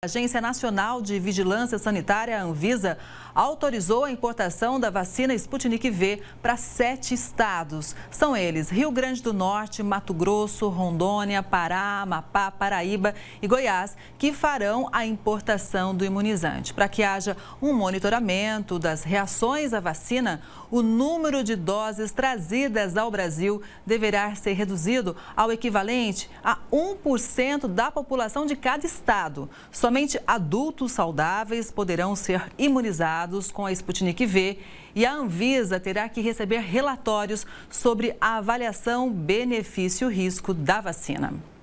A Agência Nacional de Vigilância Sanitária, Anvisa, autorizou a importação da vacina Sputnik V para sete estados. São eles Rio Grande do Norte, Mato Grosso, Rondônia, Pará, Amapá, Paraíba e Goiás, que farão a importação do imunizante. Para que haja um monitoramento das reações à vacina, o número de doses trazidas ao Brasil deverá ser reduzido ao equivalente a 1% da população de cada estado. Só Somente adultos saudáveis poderão ser imunizados com a Sputnik V e a Anvisa terá que receber relatórios sobre a avaliação benefício-risco da vacina.